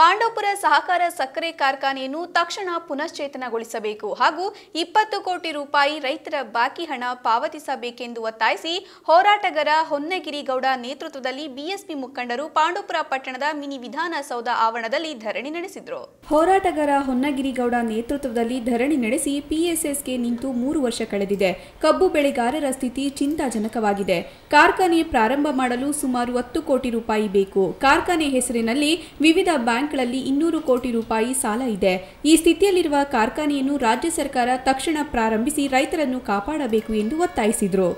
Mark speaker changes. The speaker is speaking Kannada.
Speaker 1: ಪಾಂಡವಪುರ ಸಹಕಾರ ಸಕ್ಕರೆ ಕಾರ್ಖಾನೆಯನ್ನು ತಕ್ಷಣ ಪುನಶ್ಚೇತನಗೊಳಿಸಬೇಕು ಹಾಗೂ ಇಪ್ಪತ್ತು ಕೋಟಿ ರೂಪಾಯಿ ರೈತರ ಬಾಕಿ ಹಣ ಪಾವತಿಸಬೇಕೆಂದು ಒತ್ತಾಯಿಸಿ ಹೋರಾಟಗಾರ ಹೊನ್ನಗಿರಿಗೌಡ ನೇತೃತ್ವದಲ್ಲಿ ಬಿಎಸ್ಪಿ ಮುಖಂಡರು ಪಾಂಡವಪುರ ಪಟ್ಟಣದ ಮಿನಿ ವಿಧಾನಸೌಧ ಆವರಣದಲ್ಲಿ ಧರಣಿ ನಡೆಸಿದರು ಹೋರಾಟಗಾರ ಹೊನ್ನಗಿರಿಗೌಡ ನೇತೃತ್ವದಲ್ಲಿ ಧರಣಿ ನಡೆಸಿ ಪಿಎಸ್ಎಸ್ಗೆ ನಿಂತು ಮೂರು ವರ್ಷ ಕಳೆದಿದೆ ಕಬ್ಬು ಬೆಳೆಗಾರರ ಸ್ಥಿತಿ ಚಿಂತಾಜನಕವಾಗಿದೆ ಕಾರ್ಖಾನೆ ಪ್ರಾರಂಭ ಮಾಡಲು ಸುಮಾರು ಹತ್ತು ಕೋಟಿ ರೂಪಾಯಿ ಬೇಕು ಕಾರ್ಖಾನೆ ಹೆಸರಿನಲ್ಲಿ ವಿವಿಧ ಬ್ಯಾಂಕ್ ಬ್ಯಾಂಕ್ಗಳಲ್ಲಿ ಇನ್ನೂರು ಕೋಟಿ ರೂಪಾಯಿ ಸಾಲ ಇದೆ ಈ ಸ್ಥಿತಿಯಲ್ಲಿರುವ ಕಾರ್ಖಾನೆಯನ್ನು ರಾಜ್ಯ ಸರ್ಕಾರ ತಕ್ಷಣ ಪ್ರಾರಂಭಿಸಿ ರೈತರನ್ನು ಕಾಪಾಡಬೇಕು ಎಂದು ಒತ್ತಾಯಿಸಿದರು